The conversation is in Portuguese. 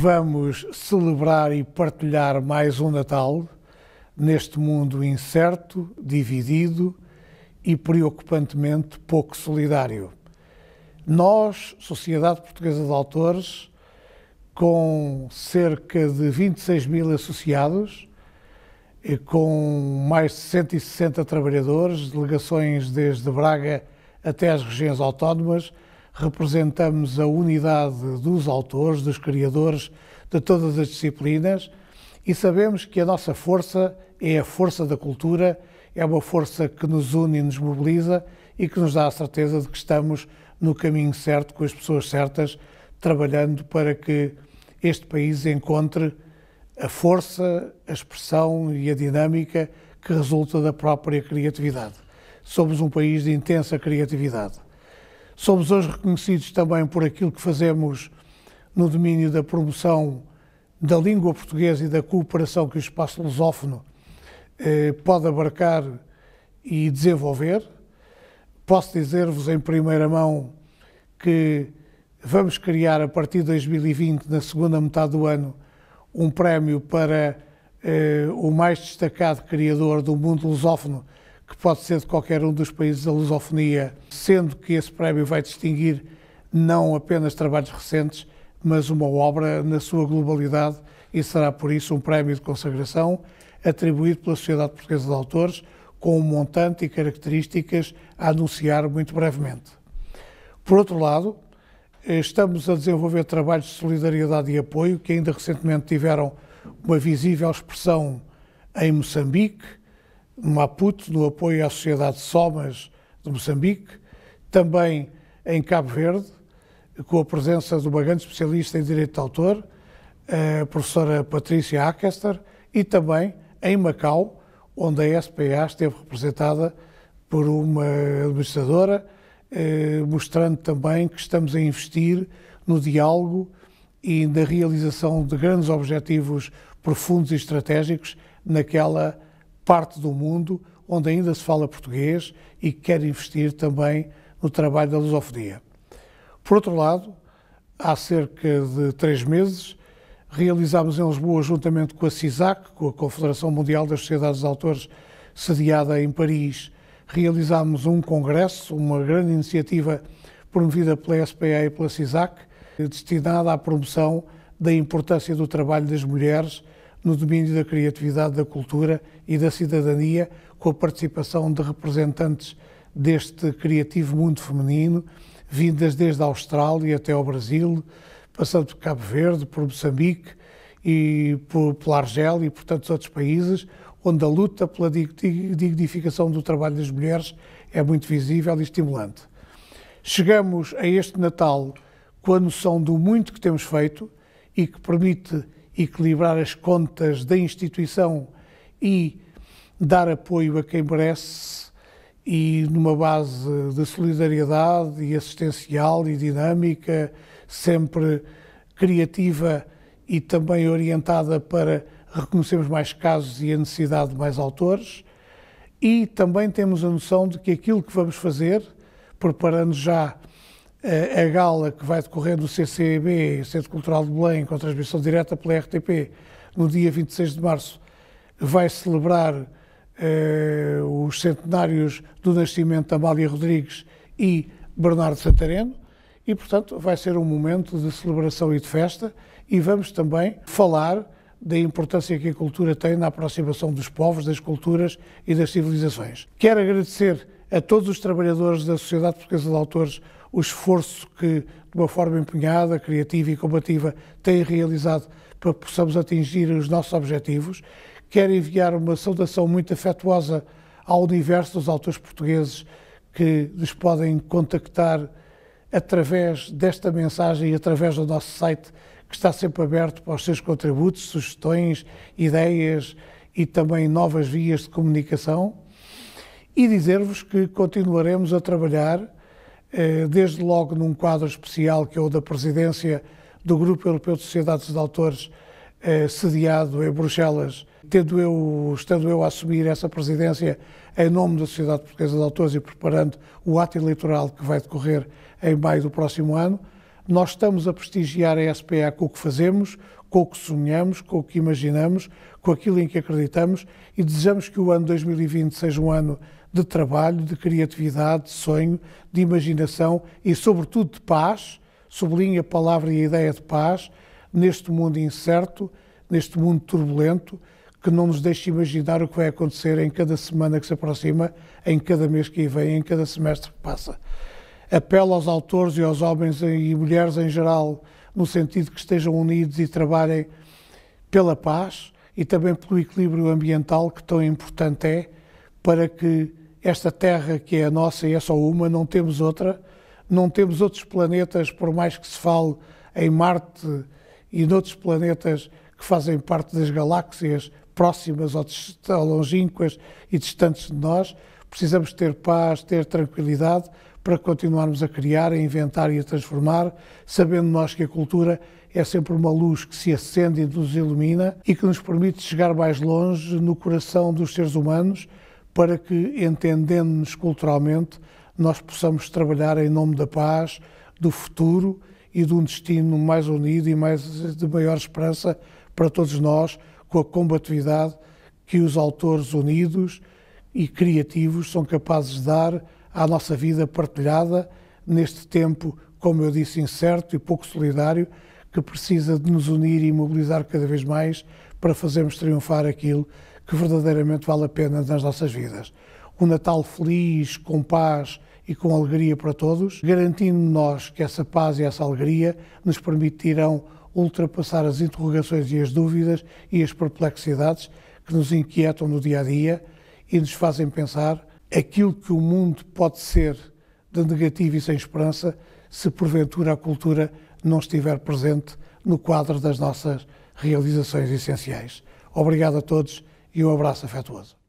Vamos celebrar e partilhar mais um Natal neste mundo incerto, dividido e preocupantemente pouco solidário. Nós, Sociedade Portuguesa de Autores, com cerca de 26 mil associados, com mais de 160 trabalhadores, delegações desde Braga até as regiões autónomas, representamos a unidade dos autores, dos criadores de todas as disciplinas e sabemos que a nossa força é a força da cultura, é uma força que nos une e nos mobiliza e que nos dá a certeza de que estamos no caminho certo, com as pessoas certas, trabalhando para que este país encontre a força, a expressão e a dinâmica que resulta da própria criatividade. Somos um país de intensa criatividade. Somos hoje reconhecidos também por aquilo que fazemos no domínio da promoção da língua portuguesa e da cooperação que o espaço lusófono eh, pode abarcar e desenvolver. Posso dizer-vos em primeira mão que vamos criar a partir de 2020, na segunda metade do ano, um prémio para eh, o mais destacado criador do mundo lusófono que pode ser de qualquer um dos países da lusofonia, sendo que esse prémio vai distinguir não apenas trabalhos recentes, mas uma obra na sua globalidade e será por isso um prémio de consagração atribuído pela Sociedade Portuguesa de Autores com um montante e características a anunciar muito brevemente. Por outro lado, estamos a desenvolver trabalhos de solidariedade e apoio que ainda recentemente tiveram uma visível expressão em Moçambique, Maputo, no apoio à Sociedade de Somas de Moçambique, também em Cabo Verde, com a presença de uma grande especialista em direito de autor, a professora Patrícia Acaster, e também em Macau, onde a SPA esteve representada por uma administradora, eh, mostrando também que estamos a investir no diálogo e na realização de grandes objetivos profundos e estratégicos naquela parte do mundo onde ainda se fala português e que quer investir também no trabalho da lusofonia. Por outro lado, há cerca de três meses, realizámos em Lisboa, juntamente com a CISAC, com a Confederação Mundial das Sociedades de Autores, sediada em Paris, realizámos um congresso, uma grande iniciativa promovida pela SPA e pela CISAC, destinada à promoção da importância do trabalho das mulheres no domínio da criatividade, da cultura e da cidadania, com a participação de representantes deste criativo mundo feminino, vindas desde a Austrália até ao Brasil, passando por Cabo Verde, por Moçambique e por, pela Argélia e por tantos outros países, onde a luta pela dignificação do trabalho das mulheres é muito visível e estimulante. Chegamos a este Natal com a noção do muito que temos feito e que permite equilibrar as contas da instituição e dar apoio a quem merece e numa base de solidariedade e assistencial e dinâmica, sempre criativa e também orientada para reconhecermos mais casos e a necessidade de mais autores. E também temos a noção de que aquilo que vamos fazer, preparando já a é, é gala que vai decorrer no CCB, Centro Cultural de Belém, com transmissão direta pela RTP, no dia 26 de março, vai celebrar eh, os centenários do nascimento de Amália Rodrigues e Bernardo Santareno e, portanto, vai ser um momento de celebração e de festa e vamos também falar da importância que a cultura tem na aproximação dos povos, das culturas e das civilizações. Quero agradecer a todos os trabalhadores da Sociedade Portuguesa de Autores o esforço que, de uma forma empenhada, criativa e combativa, têm realizado para que possamos atingir os nossos objetivos. Quero enviar uma saudação muito afetuosa ao universo dos autores portugueses que nos podem contactar através desta mensagem e através do nosso site, que está sempre aberto para os seus contributos, sugestões, ideias e também novas vias de comunicação. E dizer-vos que continuaremos a trabalhar eh, desde logo num quadro especial que é o da presidência do Grupo Europeu de Sociedades de Autores, eh, sediado em Bruxelas, tendo eu, estando eu a assumir essa presidência em nome da Sociedade Portuguesa de Autores e preparando o ato eleitoral que vai decorrer em maio do próximo ano, nós estamos a prestigiar a SPA com o que fazemos, com o que sonhamos, com o que imaginamos, com aquilo em que acreditamos e desejamos que o ano 2020 seja um ano de trabalho, de criatividade, de sonho, de imaginação e, sobretudo, de paz. Sublinho a palavra e a ideia de paz neste mundo incerto, neste mundo turbulento, que não nos deixa imaginar o que vai acontecer em cada semana que se aproxima, em cada mês que vem, em cada semestre que passa. Apelo aos autores e aos homens e mulheres em geral, no sentido que estejam unidos e trabalhem pela paz e também pelo equilíbrio ambiental, que tão importante é, para que esta Terra que é a nossa e é só uma, não temos outra, não temos outros planetas, por mais que se fale em Marte e noutros planetas que fazem parte das galáxias próximas ou, ou longínquas e distantes de nós, precisamos ter paz, ter tranquilidade para continuarmos a criar, a inventar e a transformar, sabendo nós que a cultura é sempre uma luz que se acende e nos ilumina e que nos permite chegar mais longe no coração dos seres humanos para que, entendendo-nos culturalmente, nós possamos trabalhar em nome da paz, do futuro e de um destino mais unido e mais, de maior esperança para todos nós, com a combatividade que os autores unidos e criativos são capazes de dar à nossa vida partilhada neste tempo, como eu disse, incerto e pouco solidário, que precisa de nos unir e mobilizar cada vez mais para fazermos triunfar aquilo que verdadeiramente vale a pena nas nossas vidas. Um Natal feliz, com paz e com alegria para todos, garantindo nós que essa paz e essa alegria nos permitirão ultrapassar as interrogações e as dúvidas e as perplexidades que nos inquietam no dia a dia e nos fazem pensar aquilo que o mundo pode ser de negativo e sem esperança se porventura a cultura não estiver presente no quadro das nossas realizações essenciais. Obrigado a todos e um abraço afetuoso.